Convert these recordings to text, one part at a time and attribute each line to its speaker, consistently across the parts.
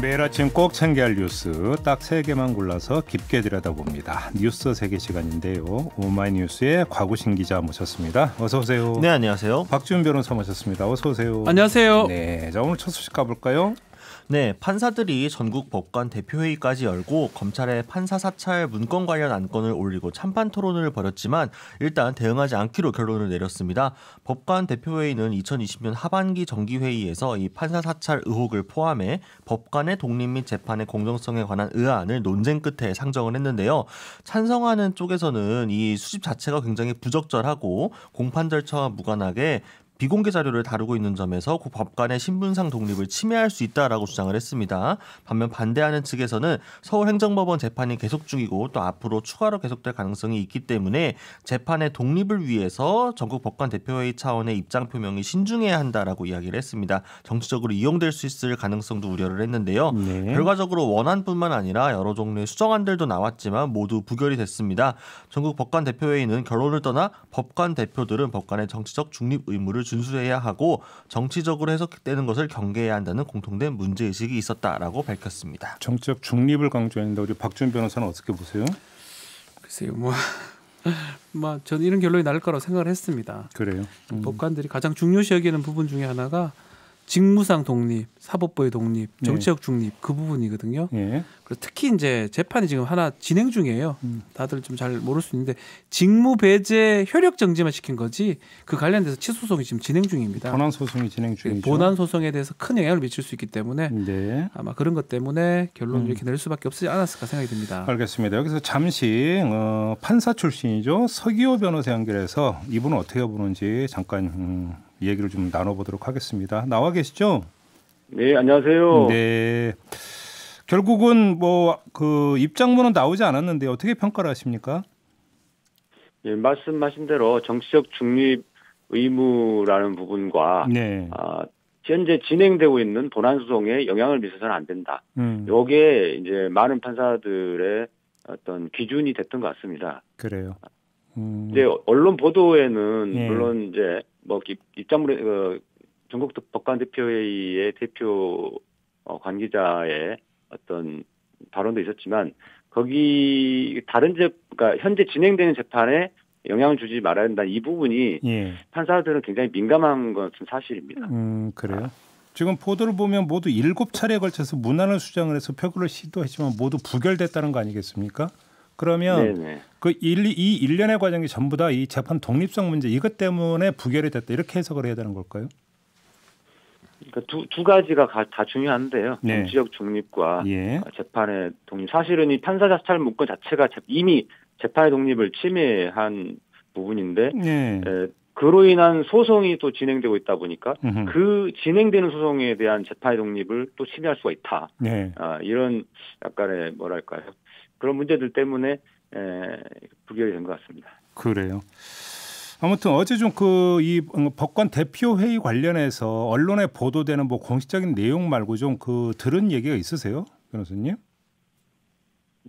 Speaker 1: 매일 아침 꼭 챙겨야 할 뉴스 딱 세 개만 골라서 깊게 들여다봅니다. 뉴스 세계 시간인데요. 오마이뉴스의 과구신 기자 모셨습니다. 어서 오세요. 네, 안녕하세요. 박준 변호사 모셨습니다. 어서 오세요. 안녕하세요. 네,
Speaker 2: 자 오늘 첫 소식 가볼까요? 네, 판사들이 전국 법관 대표회의까지 열고 검찰의 판사 사찰 문건 관련 안건을 올리고 찬반 토론을 벌였지만 일단 대응하지 않기로 결론을 내렸습니다. 법관 대표회의는 2020년 하반기 정기회의에서 이 판사 사찰 의혹을 포함해 법관의 독립 및 재판의 공정성에 관한 의안을 논쟁 끝에 상정을 했는데요. 찬성하는 쪽에서는 이 수집 자체가 굉장히 부적절하고 공판 절차와 무관하게 비공개 자료를 다루고 있는 점에서 그 법관의 신분상 독립을 침해할 수 있다라고 주장을 했습니다. 반면 반대하는 측에서는 서울행정법원 재판이 계속 중이고 또 앞으로 추가로 계속될 가능성이 있기 때문에 재판의 독립을 위해서 전국 법관 대표회의 차원의 입장 표명이 신중해야 한다라고 이야기를 했습니다. 정치적으로 이용될 수 있을 가능성도 우려를 했는데요. 네. 결과적으로 원안뿐만 아니라 여러 종류의 수정안들도 나왔지만 모두 부결이 됐습니다. 전국 법관 대표회의는 결론을 떠나 법관 대표들은 법관의 정치적 중립 의무를 준수해야 하고 정치적으로 해석되는 것을 경계해야 한다는 공통된 문제 의식이 있었다라고 밝혔습니다. 정치적 중립을 강조했는데 우리 박준 변호사는 어떻게 보세요?
Speaker 3: 글쎄요, 뭐. 뭐 저는 이런 결론이 날 거라고 생각을 했습니다. 그래요. 음. 법관들이 가장 중요시 여기는 부분 중에 하나가 직무상 독립, 사법부의 독립, 네. 정치적 중립 그 부분이거든요. 예. 그리고 특히 이제 재판이 지금 하나 진행 중이에요. 음. 다들 좀 잘 모를 수 있는데 직무 배제 효력 정지만 시킨 거지 그 관련돼서 치소송이 지금 진행 중입니다. 본안 소송이 진행 예, 중이죠. 본안 소송에 대해서 큰 영향을 미칠 수 있기 때문에 네. 아마 그런 것 때문에 결론 음. 이렇게 낼 수밖에 없지 않았을까 생각이 듭니다.
Speaker 1: 알겠습니다. 여기서 잠시 어, 판사 출신이죠 서기호 변호사 연결해서 이분은 어떻게 보는지 잠깐. 음. 얘기를 좀 나눠보도록 하겠습니다. 나와 계시죠?
Speaker 4: 네, 안녕하세요.
Speaker 1: 네. 결국은 뭐 그 입장문은 나오지 않았는데 어떻게 평가를 하십니까?
Speaker 4: 예, 말씀하신 대로 정치적 중립 의무라는 부분과 네. 아, 현재 진행되고 있는 본안 소송에 영향을 미쳐서는 안 된다. 음. 요게 이제 많은 판사들의 어떤 기준이 됐던 것 같습니다. 그래요. 음. 이제 언론 보도에는 네. 물론 이제 뭐 입장문에 그 전국 어, 법관대표회의의 대표 어, 관계자의 어떤 발언도 있었지만 거기 다른 재 그러니까 현재 진행되는 재판에 영향을 주지 말아야 된다 이 부분이 예. 판사들은 굉장히 민감한 것은 사실입니다.
Speaker 1: 음 그래요. 지금 보도를 보면 모두 7 차례에 걸쳐서 문안을 수장을 해서 표결을 시도했지만 모두 부결됐다는 거 아니겠습니까? 그러면 그 일, 이 일련의 과정이 전부 다 이 재판 독립성 문제 이것 때문에 부결이 됐다 이렇게 해석을 해야 되는 걸까요?
Speaker 4: 그러니까 두, 두 가지가 가, 다 중요한데요. 네. 정치적 중립과 예. 재판의 독립. 사실은 이 판사 자찰 문건 자체가 이미 재판의 독립을 침해한 부분인데 네. 에, 그로 인한 소송이 또 진행되고 있다 보니까 으흠. 그 진행되는 소송에 대한 재판의 독립을 또 침해할 수가 있다. 네. 아, 이런 약간의 뭐랄까요 그런 문제들 때문에 에, 부결이 된 것 같습니다.
Speaker 1: 그래요. 아무튼 어제 좀 그 이 법관 대표 회의 관련해서 언론에 보도되는 뭐 공식적인 내용 말고 좀 그 들은 얘기가 있으세요, 변호사님?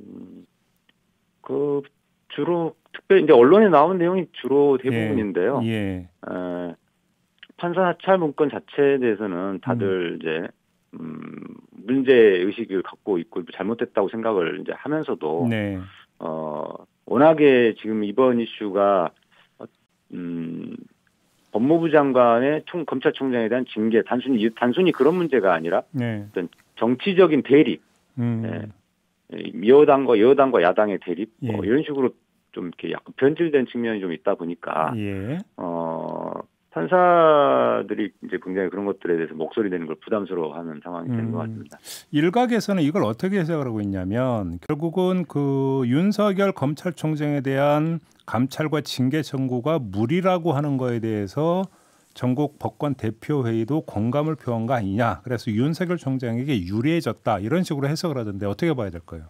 Speaker 4: 음, 그 주로 특별 이제 언론에 나온 내용이 주로 대부분인데요. 예. 예. 에, 판사 사찰 문건 자체에 대해서는 다들 음. 이제 음, 문제 의식을 갖고 있고 뭐 잘못됐다고 생각을 이제 하면서도 네. 어 워낙에 지금 이번 이슈가 어, 음 법무부 장관의 총 검찰총장에 대한 징계 단순히 단순히 그런 문제가 아니라 네. 어떤 정치적인 대립 음. 예, 여당과 여당과 야당의 대립 뭐 예. 뭐 이런 식으로 좀 이렇게 약간 변질된 측면이 좀 있다 보니까 예. 어 판사들이 이제 굉장히 그런 것들에 대해서 목소리 내는 걸 부담스러워하는 상황이 되는 것 음. 같습니다.
Speaker 1: 일각에서는 이걸 어떻게 해석을 하고 있냐면 결국은 그 윤석열 검찰총장에 대한 감찰과 징계 청구가 무리라고 하는 거에 대해서 전국 법관 대표회의도 공감을 표한 거 아니냐. 그래서 윤석열 총장에게 유리해졌다 이런 식으로 해석을 하던데 어떻게 봐야 될까요?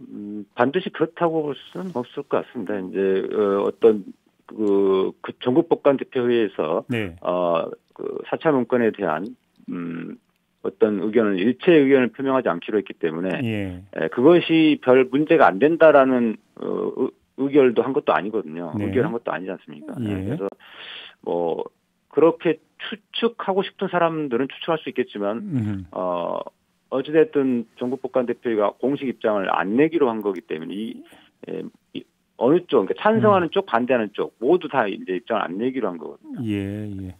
Speaker 4: 음, 반드시 그렇다고 볼 수는 없을 것 같습니다. 이제 어, 어떤 그, 그 전국 법관 대표회의에서 네. 어그 4차 문건에 대한 음 어떤 의견을 일체 의견을 표명하지 않기로 했기 때문에 예. 에, 예, 그것이 별 문제가 안 된다라는 어, 의결도 의한 것도 아니거든요. 네. 의결한 것도 아니지 않습니까? 예. 예. 그래서 뭐 그렇게 추측하고 싶은 사람들은 추측할 수 있겠지만 음. 어 어찌됐든 전국 법관 대표가 공식 입장을 안 내기로 한 거기 때문에 이, 에, 예, 이 어느 쪽, 그러니까 찬성하는 음. 쪽, 반대하는 쪽 모두 다 이제 입장 안 내기로 한 거거든요.
Speaker 1: 예, 예.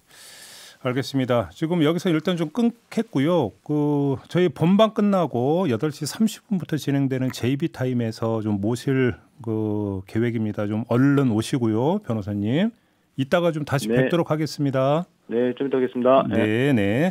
Speaker 1: 알겠습니다. 지금 여기서 일단 좀 끊겠고요. 그 저희 본방 끝나고 8시 30분부터 진행되는 JB 타임에서 좀 모실 그 계획입니다. 좀 얼른 오시고요, 변호사님. 이따가 좀 다시 네. 뵙도록 하겠습니다.
Speaker 4: 네, 좀 이따 겠습니다 네, 네.
Speaker 1: 네.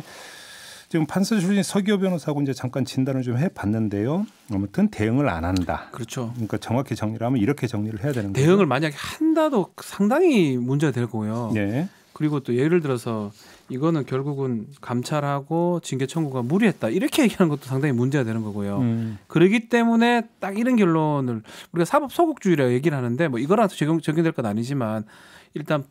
Speaker 1: 지금 판사 출신 서기호 변호사하고 이제 잠깐 진단을 좀 해봤는데요. 아무튼 대응을 안 한다. 그렇죠. 그러니까 정확히 정리를 하면 이렇게 정리를 해야 되는 거예요. 대응을
Speaker 3: 만약에 한다도 상당히 문제가 될 거고요. 네. 그리고 또 예를 들어서 이거는 결국은 감찰하고 징계 청구가 무리했다 이렇게 얘기하는 것도 상당히 문제가 되는 거고요. 음. 그러기 때문에 딱 이런 결론을 우리가 사법 소극주의라고 얘기를 하는데 뭐 이거랑 적용 적용될 건 아니지만 일단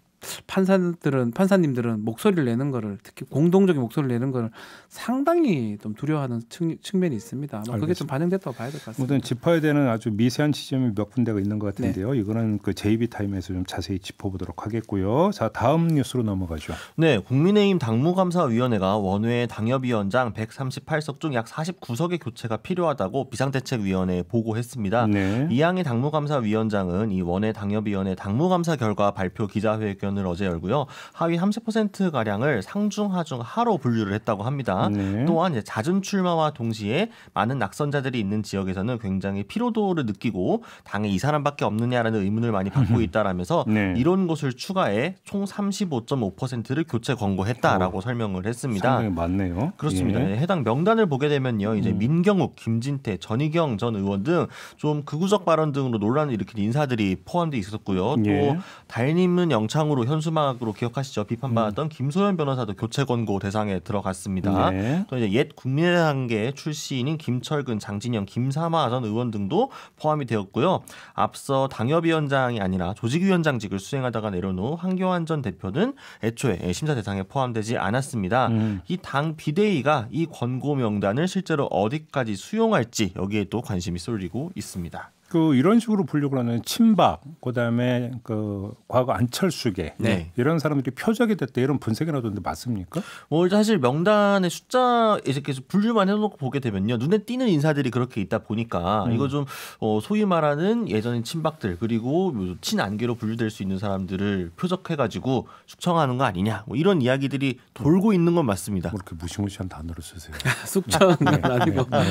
Speaker 3: 판사들은 판사님들은 목소리를 내는 거를 특히 공동적인 목소리를 내는 거를 상당히 좀 두려워하는 측, 면이 있습니다. 그게 좀 반영됐다고 봐야 될 것 같습니다.
Speaker 1: 무튼 짚어야 되는 아주 미세한 지점이 몇 군데가 있는 것 네. 같은데요. 네. 이거는 그 JB 타임에서 좀 자세히 짚어보도록 하겠고요. 자 다음 뉴스로 넘어가죠.
Speaker 2: 네, 국민의힘 당무감사위원회가 원외 당협위원장 138석 중 약 49석의 교체가 필요하다고 비상대책위원회에 보고했습니다. 네. 이양희 당무감사위원장은 이 원외 당협위원회 당무감사 결과 발표 기자회견 의견을 어제 열고요. 하위 30% 가량을 상중 하중 하로 분류를 했다고 합니다. 네. 또한 이제 잦은 출마와 동시에 많은 낙선자들이 있는 지역에서는 굉장히 피로도를 느끼고 당에 이 사람밖에 없느냐라는 의문을 많이 받고 있다라면서 네. 이런 것을 추가해 총 35.5%를 교체 권고했다라고 오, 어, 설명을 했습니다. 상네요 예. 그렇습니다. 예. 해당 명단을 보게 되면요. 이제 음. 민경욱, 김진태, 전희경 전 의원 등 좀 극우적 발언 등으로 논란을 일으킨 인사들이 포함돼 있었고요. 또 예. 달님은 영창으로 참고로 현수막으로 기억하시죠? 비판받았던 음. 김소연 변호사도 교체 권고 대상에 들어갔습니다. 네. 또 이제 옛 국민의당계 출신인 김철근, 장진영, 김삼마전 의원 등도 포함이 되었고요. 앞서 당협위원장이 아니라 조직위원장직을 수행하다가 내려온 후 황교안 전 대표는 애초에 심사 대상에 포함되지 않았습니다. 음. 이당 비대위가 이 권고 명단을 실제로 어디까지 수용할지 여기에 또 관심이 쏠리고 있습니다. 그
Speaker 1: 이런 식으로 분류를 하는 친박, 그다음에 그 과거 안철수계 네. 이런
Speaker 2: 사람들이 표적이 됐다 이런 분석이 나오던데 맞습니까? 뭐 사실 명단의 숫자 이제 계속 분류만 해놓고 보게 되면요 눈에 띄는 인사들이 그렇게 있다 보니까 음. 이거 좀 어, 소위 말하는 예전인 친박들 그리고 뭐 친안개로 분류될 수 있는 사람들을 표적해가지고 숙청하는 거 아니냐 뭐 이런 이야기들이 돌고 있는 건 맞습니다. 그렇게 뭐 무시무시한 단어를 쓰세요? 숙청 네. 아니고 네. 네.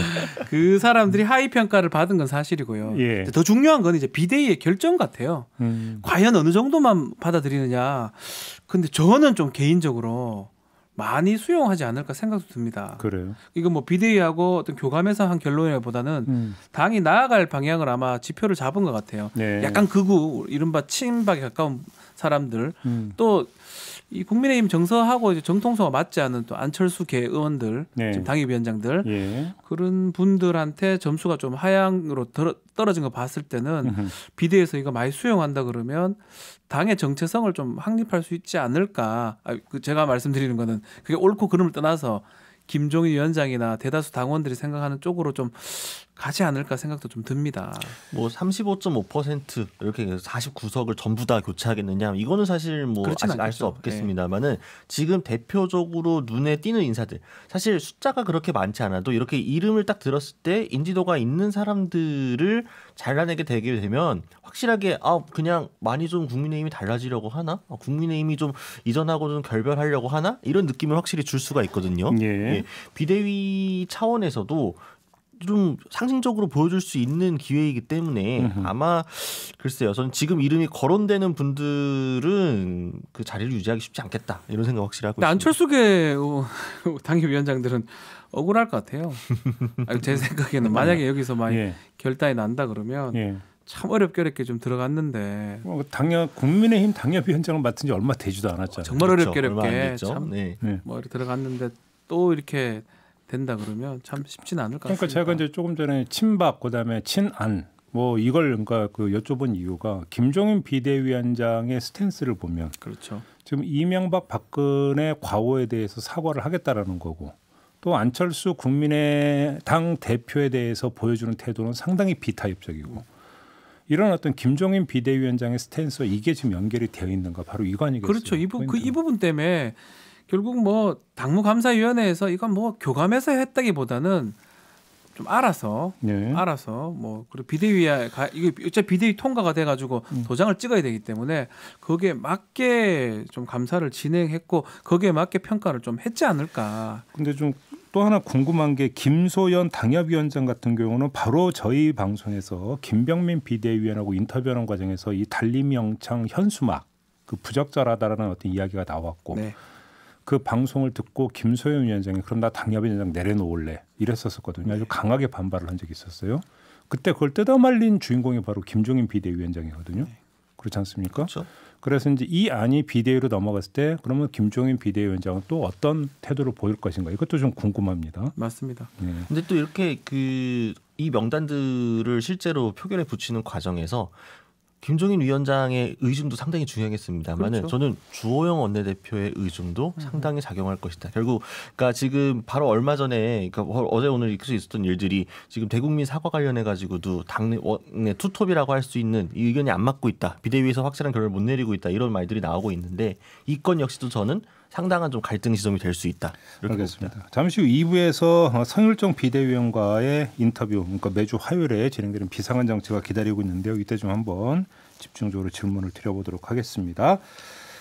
Speaker 2: 그 사람들이 하위 평가를 받은 건 사실이고요. 예. 예. 더
Speaker 3: 중요한 건 이제 비대위의 결정 같아요. 음. 과연 어느 정도만 받아들이느냐. 근데 저는 좀 개인적으로 많이 수용하지 않을까 생각도 듭니다. 그래요. 이거 뭐 비대위하고 어떤 교감에서 한 결론이라보다는 음. 당이 나아갈 방향을 아마 지표를 잡은 것 같아요. 네. 약간 극우 이른바 친박에 가까운 사람들 음. 또이 국민의힘 정서하고 이제 정통성과 맞지 않은 또 안철수 계 의원들, 네. 지금 당협위원장들 예. 그런 분들한테 점수가 좀 하향으로 떨어진 거 봤을 때는 비대에서 이거 많이 수용한다 그러면 당의 정체성을 좀 확립할 수 있지 않을까. 아, 그 제가 말씀드리는 거는 그게 옳고 그름을 떠나서 김종인
Speaker 2: 위원장이나 대다수 당원들이 생각하는 쪽으로 좀 가지 않을까 생각도 좀 듭니다. 뭐 35.5% 이렇게 49석을 전부 다 교체하겠느냐 이거는 사실 뭐 아직 알 수 없겠습니다만은 네. 지금 대표적으로 눈에 띄는 인사들 사실 숫자가 그렇게 많지 않아도 이렇게 이름을 딱 들었을 때 인지도가 있는 사람들을 잘라내게 되게 되면 확실하게 아 그냥 많이 좀 국민의힘이 달라지려고 하나 아, 국민의힘이 좀 이전하고 좀 결별하려고 하나 이런 느낌을 확실히 줄 수가 있거든요. 예. 네. 비대위 차원에서도 좀 상징적으로 보여줄 수 있는 기회이기 때문에 아마 글쎄요 저는 지금 이름이 거론되는 분들은 그 자리를 유지하기 쉽지 않겠다 이런 생각 확실히 하고 있습니다.
Speaker 3: 안철수계 당위원장들은 억울할 것 같아요. 제 생각에는 만약에 여기서 많이 예. 결단이 난다 그러면 예. 참 어렵게 어렵게 좀 들어갔는데 어,
Speaker 1: 당협 국민의힘 당협위원장을 맡은 지 얼마 되지도 않았잖아요. 정말 어렵게 그렇죠. 어렵게 참 네.
Speaker 3: 뭐 들어갔는데 또 이렇게 된다 그러면 참 쉽진 않을 것 그러니까 같습니다.
Speaker 1: 그러니까 제가 이제 조금 전에 친박 그다음에 친안 뭐 이걸 그러니까 그 여쭤본 이유가 김종인 비대위원장의 스탠스를 보면 그렇죠. 지금 이명박 박근혜 과오에 대해서 사과를 하겠다라는 거고 또 안철수 국민의 당 대표에 대해서 보여주는 태도는 상당히 비타협적이고 이런 어떤 김종인 비대위원장의 스탠스 이게 지금 연결이 되어 있는가 바로 이거 아니겠어요? 그렇죠.
Speaker 3: 이, 부, 그, 이 부분 때문에 결국 뭐 당무감사위원회에서 이건 뭐 교감해서 했다기보다는 좀 알아서 네. 알아서 뭐 그리고 비대위에 가 이거 어차 비대위 통과가 돼가지고 음. 도장을 찍어야 되기 때문에 거기에 맞게 좀 감사를 진행했고 거기에 맞게 평가를 좀 했지 않을까. 근데 좀 또 하나
Speaker 1: 궁금한 게 김소연 당협위원장 같은 경우는 바로 저희 방송에서 김병민 비대위원하고 인터뷰하는 과정에서 이달리명창 현수막 그 부적절하다라는 어떤 이야기가 나왔고. 네. 그 방송을 듣고 김소영 위원장이 그럼 나 당협위원장 내려놓을래 이랬었었거든요. 아주 강하게 반발을 한 적이 있었어요. 그때 그걸 뜯어말린 주인공이 바로 김종인 비대위원장이거든요. 네. 그렇지 않습니까? 그렇죠. 그래서 이제 이 안이 비대위로 넘어갔을 때 그러면 김종인 비대위원장은 또 어떤 태도를 보일 것인가 이것도 좀 궁금합니다. 맞습니다. 네.
Speaker 2: 근데 또 이렇게 그 이 명단들을 실제로 표결에 붙이는 과정에서 김종인 위원장의 의중도 상당히 중요하겠습니다만은 그렇죠. 저는 주호영 원내대표의 의중도 음. 상당히 작용할 것이다. 결국 그러니까 지금 바로 얼마 전에 그러니까 어, 어제 오늘 계수 있었던 일들이 지금 대국민 사과 관련해 가지고도 당내 투톱이라고 할 수 있는 이 의견이 안 맞고 있다. 비대위에서 확실한 결론을 못 내리고 있다. 이런 말들이 나오고 있는데 이 건 역시도 저는 상당한 좀 갈등 지점이 될 수 있다. 이렇게 알겠습니다. 봅니다.
Speaker 1: 잠시 후 2부에서 어, 성일종 비대위원과의 인터뷰, 그러니까 매주 화요일에 진행되는 비상한 정치가 기다리고 있는데요. 이때 좀 한번 집중적으로 질문을 드려보도록 하겠습니다.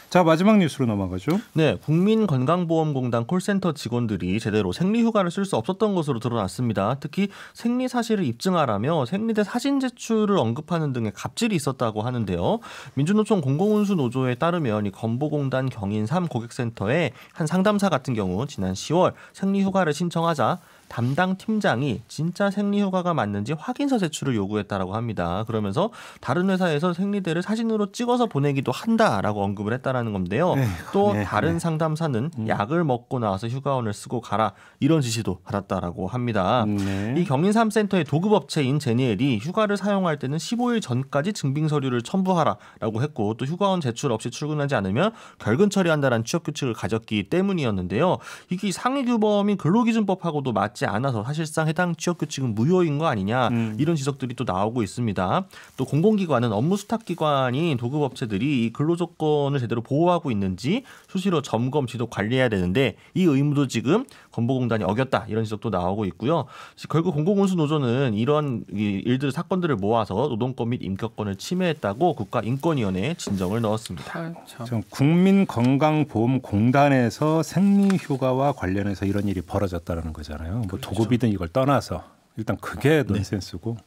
Speaker 1: 자 마지막
Speaker 2: 뉴스로 넘어가죠. 네, 국민건강보험공단 콜센터 직원들이 제대로 생리휴가를 쓸 수 없었던 것으로 드러났습니다. 특히 생리 사실을 입증하라며 생리대 사진 제출을 언급하는 등의 갑질이 있었다고 하는데요. 민주노총 공공운수 노조에 따르면 이 건보공단 경인 3 고객센터에 한 상담사 같은 경우 지난 10월 생리휴가를 신청하자 담당 팀장이 진짜 생리휴가가 맞는지 확인서 제출을 요구했다라고 합니다. 그러면서 다른 회사에서 생리대를 사진으로 찍어서 보내기도 한다라고 언급을 했다라는 건데요. 에이, 네, 또 네, 다른 네. 상담사는 음. 약을 먹고 나와서 휴가원을 쓰고 가라 이런 지시도 받았다라고 합니다. 음, 네. 이 경인삼센터의 도급업체인 제니엘이 휴가를 사용할 때는 15일 전까지 증빙 서류를 첨부하라라고 했고 또 휴가원 제출 없이 출근하지 않으면 결근 처리한다라는 취업 규칙을 가졌기 때문이었는데요. 이게 상위 규범인 근로기준법하고도 맞 맞지 않아서 사실상 해당 취업규칙은 무효인 거 아니냐 음. 이런 지적들이 또 나오고 있습니다. 또 공공기관은 업무 수탁 기관인 도급업체들이 이 근로조건을 제대로 보호하고 있는지 수시로 점검 지도 관리해야 되는데 이 의무도 지금 건보공단이 어겼다 이런 지적도 나오고 있고요. 결국 공공운수 노조는 이런 일들 사건들을 모아서 노동권 및 인격권을 침해했다고 국가인권위원회에 진정을 넣었습니다. 아,
Speaker 1: 참. 국민건강보험공단에서 생리휴가와 관련해서 이런 일이 벌어졌다는 거잖아요. 뭐 그렇죠. 도급이든 이걸 떠나서 일단 그게 네. 논센스고 네.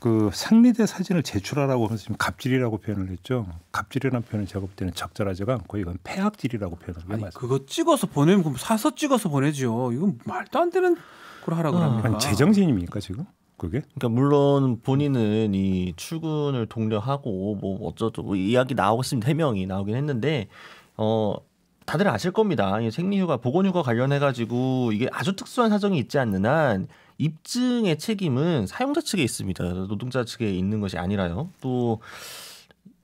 Speaker 1: 그 상리대 사진을 제출하라고 하면서 지금 갑질이라고 표현을 했죠. 갑질이라는 표현을 제가 볼 때는 적절하지가
Speaker 3: 않고 이건 폐악질이라고 표현을 해요. 아니 다 그거 찍어서 보내면 그럼 사서 찍어서 보내죠. 이건 말도 안 되는 걸 하라고 어. 아. 합니다아 제정신입니까 지금?
Speaker 2: 그게? 그러니까 물론 본인은 이 출근을 독려하고 뭐 어쩌고 뭐 이야기 나오고 있으면 해명이 나오긴 했는데 어 다들 아실 겁니다. 생리휴가, 보건휴가 관련해 가지고 이게 아주 특수한 사정이 있지 않는 한 입증의 책임은 사용자 측에 있습니다. 노동자 측에 있는 것이 아니라요. 또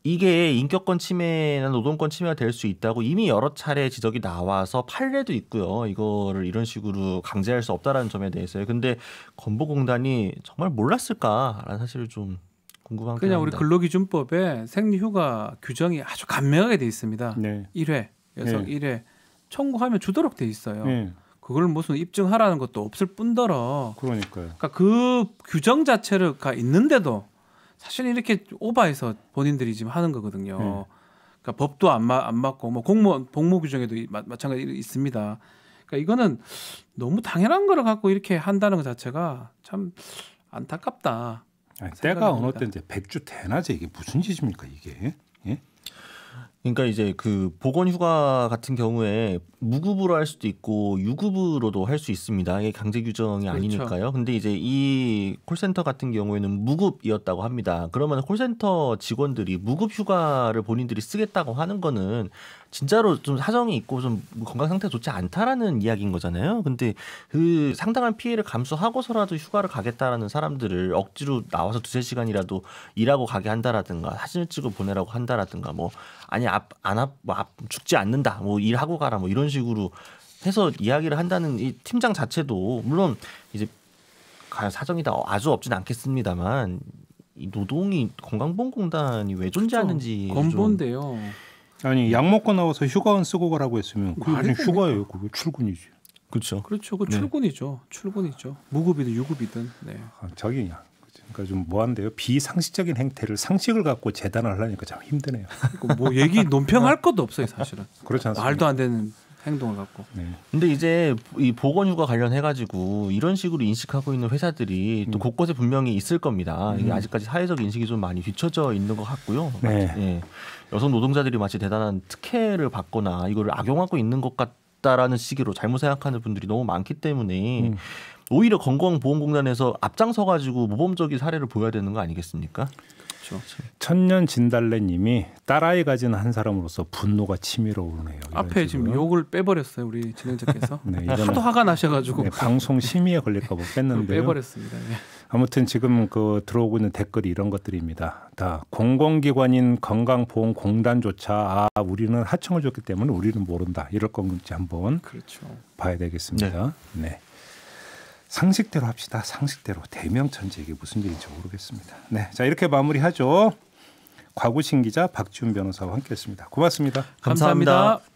Speaker 2: 이게 인격권 침해나 노동권 침해가 될 수 있다고 이미 여러 차례 지적이 나와서 판례도 있고요. 이거를 이런 식으로 강제할 수 없다라는 점에 대해서요. 근데 건보공단이 정말 몰랐을까라는 사실을 좀 궁금한 게 그냥 우리
Speaker 3: 근로기준법에 생리휴가 규정이 아주 간명하게 돼 있습니다. 네. 1회 예석 예. 1에 청구하면 주도록 돼 있어요. 예. 그걸 무슨 입증하라는 것도 없을 뿐더러 그러니까요. 그러니까 그 규정 자체가 있는데도 사실 이렇게 오바해서 본인들이 지금 하는 거거든요. 예. 그러니까 법도 안, 마, 안 맞고 뭐 공무원 복무 규정에도 마, 마찬가지 있습니다. 그러니까 이거는 너무 당연한 걸 갖고 이렇게 한다는 것 자체가 참 안타깝다. 아니, 때가 어느
Speaker 1: 때 이제
Speaker 2: 백주 대낮에 이게 무슨 짓입니까 이게? 예? 그러니까 이제 그 보건 휴가 같은 경우에 무급으로 할 수도 있고 유급으로도 할 수 있습니다. 이게 강제 규정이 그렇죠. 아니니까요. 근데 이제 이 콜센터 같은 경우에는 무급이었다고 합니다. 그러면 콜센터 직원들이 무급 휴가를 본인들이 쓰겠다고 하는 거는 진짜로 좀 사정이 있고 좀 건강 상태 좋지 않다라는 이야기인 거잖아요. 근데 그 상당한 피해를 감수하고서라도 휴가를 가겠다라는 사람들을 억지로 나와서 두세 시간이라도 일하고 가게 한다라든가 사진을 찍어 보내라고 한다라든가 뭐 아니 안뭐 죽지 않는다 뭐 일하고 가라 뭐 이런 식으로 해서 이야기를 한다는 이 팀장 자체도 물론 이제 사정이다 아주 없진 않겠습니다만 이 노동이 건강보험공단이 왜 그렇죠. 존재하는지 건본데요. 아니 약 먹고
Speaker 1: 나와서 휴가원 쓰고 가라고 했으면 그게 휴가예요. 그게 출근이지. 그렇죠.
Speaker 3: 그렇죠. 그 네. 출근이죠. 출근이죠.
Speaker 1: 무급이든 유급이든. 네. 아, 자기야 그러니까 좀 뭐한데요. 비상식적인 행태를 상식을 갖고 재단을 하려니까 참
Speaker 3: 힘드네요. 그러니까 뭐 얘기 논평할 것도 없어요, 사실은. 그렇지 않습니까? 말도 안 되는 행동을 갖고. 네.
Speaker 2: 근데 이제 이 보건휴가 관련해 가지고 이런 식으로 인식하고 있는 회사들이 또 음. 곳곳에 분명히 있을 겁니다. 음. 이게 아직까지 사회적 인식이 좀 많이 뒤쳐져 있는 것 같고요. 네. 예. 여성 노동자들이 마치 대단한 특혜를 받거나 이거를 악용하고 있는 것 같. 다라는 시기로 잘못 생각하는 분들이 너무 많기 때문에 음. 오히려 건강보험공단에서 앞장서 가지고 모범적인 사례를 보여야 되는 거 아니겠습니까? 그렇죠.
Speaker 1: 천년 진달래님이 딸아이 가진 한 사람으로서 분노가 치밀어 오르네요.
Speaker 3: 앞에 지금 욕을 빼버렸어요 우리 진행자께서. 네, 하도 화가 나셔가지고 네, 방송
Speaker 1: 심의에 걸릴까봐 뺐는데 빼버렸습니다. 네. 아무튼 지금 그 들어오고 있는 댓글이 이런 것들입니다. 다 공공기관인 건강보험공단조차 아 우리는 하청을 줬기 때문에 우리는 모른다 이럴 건지 한번 그렇죠. 봐야 되겠습니다. 네. 네. 상식대로 합시다. 상식대로 대명천지 이게 무슨 일인지 모르겠습니다. 네, 자 이렇게 마무리하죠. 과구신 기자 박지훈 변호사와 함께했습니다. 고맙습니다 감사합니다. 감사합니다.